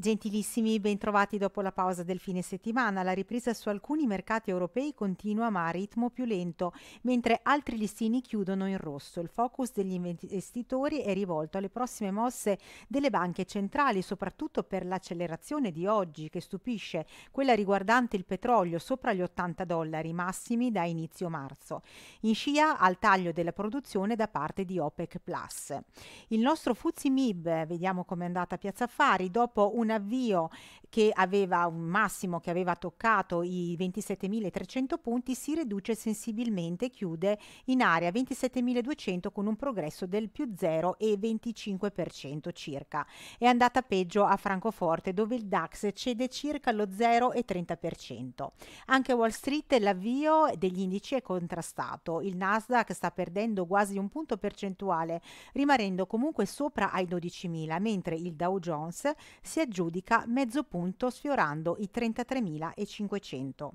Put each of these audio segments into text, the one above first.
Gentilissimi, bentrovati dopo la pausa del fine settimana. La ripresa su alcuni mercati europei continua ma a ritmo più lento, mentre altri listini chiudono in rosso. Il focus degli investitori è rivolto alle prossime mosse delle banche centrali, soprattutto per l'accelerazione di oggi che stupisce, quella riguardante il petrolio sopra gli 80 dollari massimi da inizio marzo. In scia al taglio della produzione da parte di OPEC+. Il nostro Fuzzi Mib, vediamo com'è andata Piazza Affari, dopo un un avvio che aveva un massimo che aveva toccato i 27.300 punti si riduce sensibilmente, chiude in area 27.200 con un progresso del più 0,25% circa. È andata peggio a Francoforte dove il DAX cede circa lo 0,30%. Anche a Wall Street l'avvio degli indici è contrastato, il Nasdaq sta perdendo quasi un punto percentuale rimanendo comunque sopra ai 12.000 mentre il Dow Jones si aggiunge aggiudica mezzo punto sfiorando i 33.500.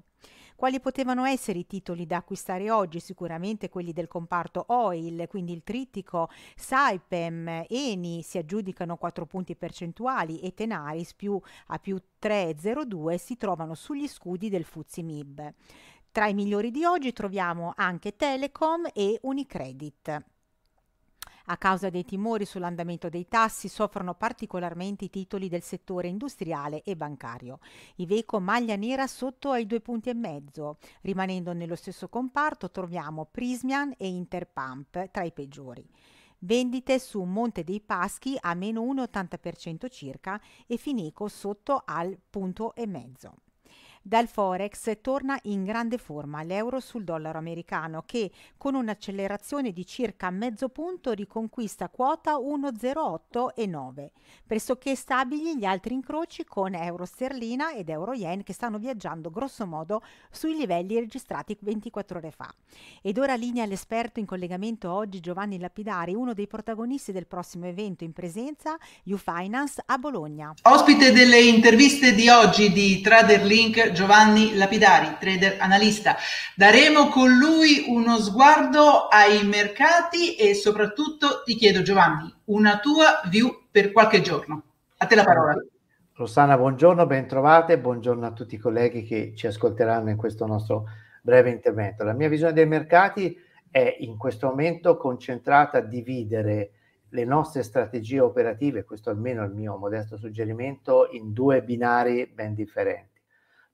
Quali potevano essere i titoli da acquistare oggi? Sicuramente quelli del comparto oil, quindi il trittico, Saipem, Eni si aggiudicano 4 punti percentuali e Tenaris più a più 3,02 si trovano sugli scudi del Fuzzi Mib. Tra i migliori di oggi troviamo anche Telecom e Unicredit. A causa dei timori sull'andamento dei tassi soffrono particolarmente i titoli del settore industriale e bancario. Iveco maglia nera sotto ai due punti e mezzo. Rimanendo nello stesso comparto troviamo Prismian e Interpump tra i peggiori. Vendite su Monte dei Paschi a meno 1,80% circa e Fineco sotto al punto e mezzo. Dal Forex torna in grande forma l'euro sul dollaro americano che con un'accelerazione di circa mezzo punto riconquista quota 1,08 e 9. pressoché stabili gli altri incroci con euro sterlina ed euro yen che stanno viaggiando grossomodo sui livelli registrati 24 ore fa. Ed ora linea all'esperto in collegamento oggi Giovanni Lapidari, uno dei protagonisti del prossimo evento in presenza UFinance a Bologna. Ospite delle interviste di oggi di TraderLink Giovanni Lapidari, trader analista. Daremo con lui uno sguardo ai mercati e soprattutto ti chiedo Giovanni una tua view per qualche giorno. A te la parola. Rossana, buongiorno, bentrovate, buongiorno a tutti i colleghi che ci ascolteranno in questo nostro breve intervento. La mia visione dei mercati è in questo momento concentrata a dividere le nostre strategie operative, questo almeno è il mio modesto suggerimento, in due binari ben differenti.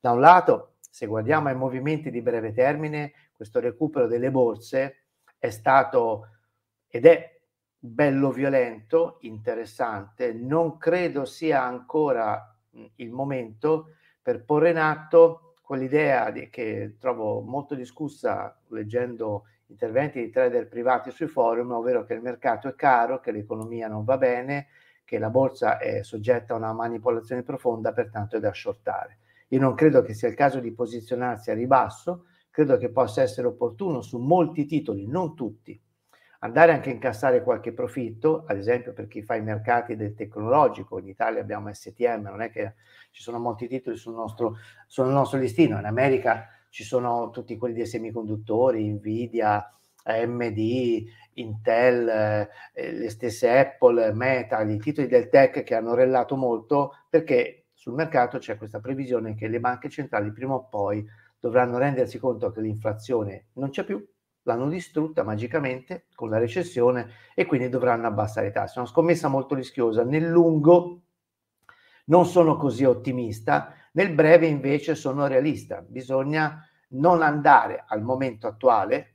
Da un lato, se guardiamo ai movimenti di breve termine, questo recupero delle borse è stato ed è bello violento, interessante, non credo sia ancora il momento per porre in atto quell'idea di, che trovo molto discussa leggendo interventi di trader privati sui forum, ovvero che il mercato è caro, che l'economia non va bene, che la borsa è soggetta a una manipolazione profonda, pertanto è da shortare. Io non credo che sia il caso di posizionarsi a ribasso, credo che possa essere opportuno su molti titoli, non tutti, andare anche a incassare qualche profitto, ad esempio per chi fa i mercati del tecnologico, in Italia abbiamo STM, non è che ci sono molti titoli sul nostro, sul nostro listino, in America ci sono tutti quelli dei semiconduttori, Nvidia, AMD, Intel, eh, le stesse Apple, Meta, i titoli del tech che hanno rellato molto perché sul mercato c'è questa previsione che le banche centrali prima o poi dovranno rendersi conto che l'inflazione non c'è più, l'hanno distrutta magicamente con la recessione e quindi dovranno abbassare i tassi. Una scommessa molto rischiosa. Nel lungo non sono così ottimista, nel breve invece sono realista. Bisogna non andare al momento attuale,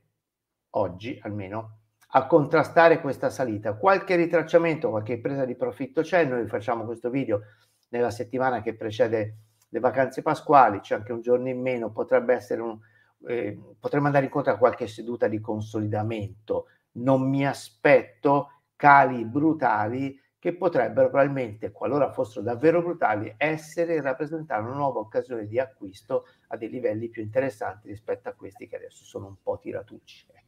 oggi almeno, a contrastare questa salita. Qualche ritracciamento, qualche presa di profitto c'è, noi facciamo questo video nella settimana che precede le vacanze pasquali, c'è anche un giorno in meno, potrebbe essere un, eh, potremmo andare incontro a qualche seduta di consolidamento. Non mi aspetto cali brutali che potrebbero probabilmente, qualora fossero davvero brutali, essere e rappresentare una nuova occasione di acquisto a dei livelli più interessanti rispetto a questi che adesso sono un po' tiratucci. Ecco.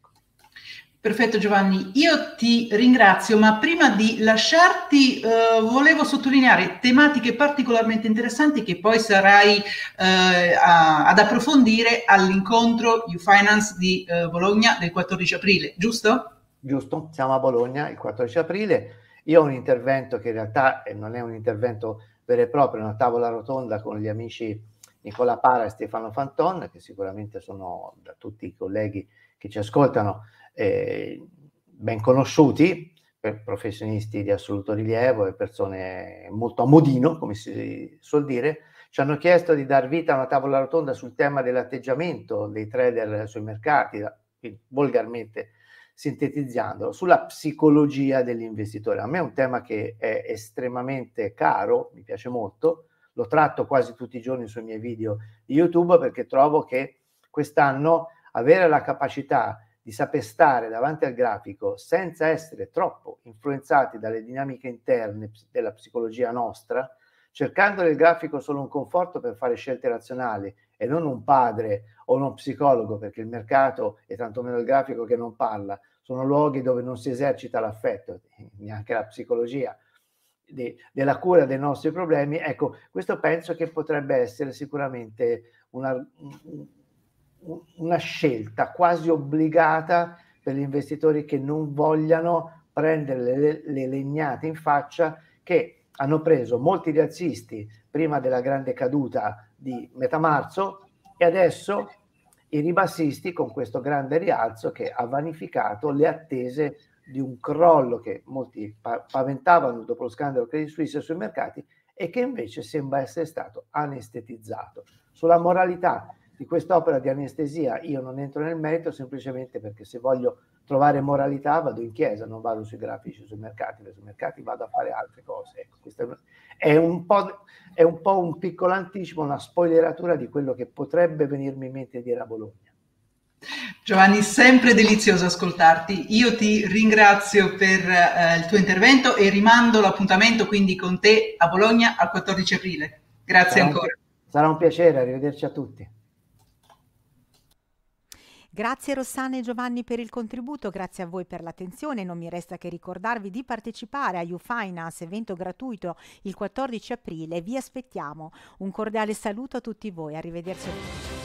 Perfetto Giovanni, io ti ringrazio, ma prima di lasciarti eh, volevo sottolineare tematiche particolarmente interessanti che poi sarai eh, a, ad approfondire all'incontro UFinance di eh, Bologna del 14 aprile, giusto? Giusto, siamo a Bologna il 14 aprile. Io ho un intervento che in realtà eh, non è un intervento vero e proprio, è una tavola rotonda con gli amici Nicola Para e Stefano Fanton, che sicuramente sono da tutti i colleghi che ci ascoltano eh, ben conosciuti, per professionisti di assoluto rilievo e persone molto a modino, come si suol dire, ci hanno chiesto di dar vita a una tavola rotonda sul tema dell'atteggiamento dei trader sui mercati, eh, volgarmente sintetizzandolo, sulla psicologia dell'investitore. A me è un tema che è estremamente caro, mi piace molto, lo tratto quasi tutti i giorni sui miei video di YouTube perché trovo che quest'anno avere la capacità di saper stare davanti al grafico senza essere troppo influenzati dalle dinamiche interne della psicologia nostra, cercando nel grafico solo un conforto per fare scelte razionali e non un padre o uno psicologo, perché il mercato e tantomeno il grafico che non parla, sono luoghi dove non si esercita l'affetto, neanche la psicologia, de, della cura dei nostri problemi, ecco, questo penso che potrebbe essere sicuramente una, una scelta quasi obbligata per gli investitori che non vogliano prendere le, le legnate in faccia che hanno preso molti rialzisti prima della grande caduta di metà marzo e adesso i ribassisti con questo grande rialzo che ha vanificato le attese di un crollo che molti paventavano dopo lo scandalo Credit Suisse sui mercati e che invece sembra essere stato anestetizzato. Sulla moralità di quest'opera di anestesia io non entro nel merito semplicemente perché se voglio trovare moralità vado in chiesa, non vado sui grafici, sui mercati, sui mercati vado a fare altre cose. Ecco, questo è un, è un po' un piccolo anticipo, una spoileratura di quello che potrebbe venirmi in mente di dire a Bologna. Giovanni, sempre delizioso ascoltarti. Io ti ringrazio per eh, il tuo intervento e rimando l'appuntamento quindi con te a Bologna al 14 aprile. Grazie sarà ancora. Un, sarà un piacere, arrivederci a tutti. Grazie Rossana e Giovanni per il contributo, grazie a voi per l'attenzione. Non mi resta che ricordarvi di partecipare a YouFinance, evento gratuito il 14 aprile. Vi aspettiamo. Un cordiale saluto a tutti voi. Arrivederci.